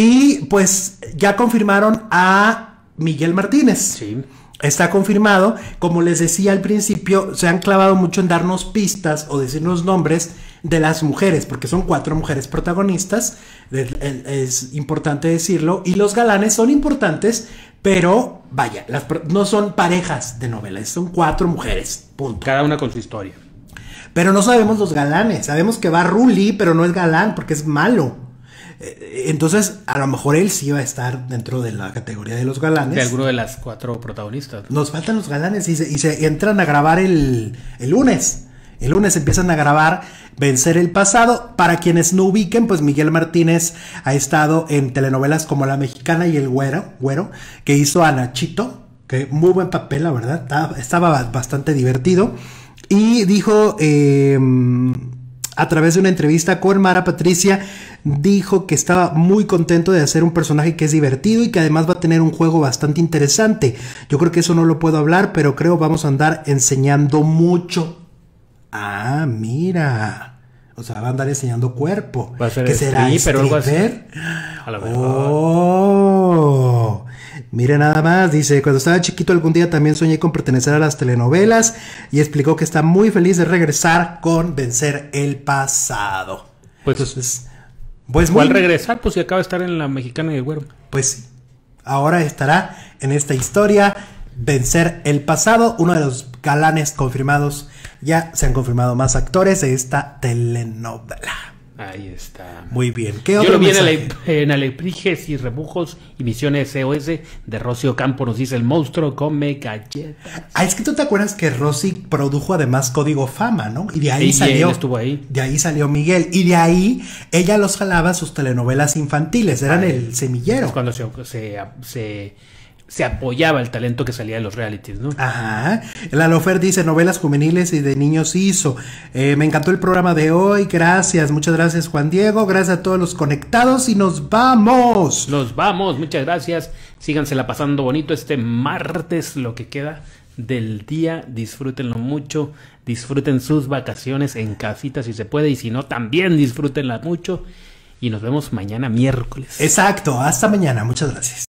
Y pues ya confirmaron a Miguel Martínez. Sí. Está confirmado. Como les decía al principio, se han clavado mucho en darnos pistas o decirnos nombres de las mujeres, porque son cuatro mujeres protagonistas. Es importante decirlo. Y los galanes son importantes, pero vaya, no son parejas de novelas, son cuatro mujeres. Punto. Cada una con su historia. Pero no sabemos los galanes. Sabemos que va Ruli, pero no es galán porque es malo. Eh, entonces, a lo mejor él sí iba a estar dentro de la categoría de los galanes. De alguno de las cuatro protagonistas. Nos faltan los galanes y se, entran a grabar el, lunes. El lunes empiezan a grabar Vencer el pasado. Para quienes no ubiquen, pues Miguel Martínez ha estado en telenovelas como La Mexicana y El Güero, que hizo a Nachito, que muy buen papel, la verdad, estaba, bastante divertido. Y dijo, em, a través de una entrevista con Mara Patricia, dijo que estaba muy contento de hacer un personaje que es divertido y que además va a tener un juego bastante interesante. Yo creo que eso no lo puedo hablar, pero creo vamos a andar enseñando mucho. Ah, mira. O sea, va a andar enseñando cuerpo. Va a ser que será ¿Pero algo así. A la Mire nada más, dice, cuando estaba chiquito algún día también soñé con pertenecer a las telenovelas y explicó que está muy feliz de regresar con vencer el pasado. Pues, Entonces, pues ¿cuál regresar? Pues si acaba de estar en la mexicana de güero. Pues sí, ahora estará en esta historia vencer el pasado, uno de los galanes confirmados. Ya se han confirmado más actores de esta telenovela. Ahí está. Muy bien. ¿Qué Yo otro lo en, Alebrijes y Rebujos y Misiones SOS de Rocío Campo. Nos dice el monstruo come galletas. Ah, es que tú te acuerdas que Rosy produjo además Código Fama, ¿no? Y de ahí salió. Estuvo ahí. De ahí salió Miguel. Y de ahí ella los jalaba sus telenovelas infantiles. Eran el semillero. cuando se, se se apoyaba el talento que salía de los realities, ¿no? Ajá. La Lofer dice novelas juveniles y de niños hizo. Eh, me encantó el programa de hoy. Gracias, muchas gracias Juan Diego. Gracias a todos los conectados y nos vamos. Nos vamos, muchas gracias. Sígansela pasando bonito este martes, lo que queda del día. Disfrútenlo mucho. Disfruten sus vacaciones en casita si se puede y si no, también disfrútenla mucho. Y nos vemos mañana miércoles. Exacto, hasta mañana. Muchas gracias.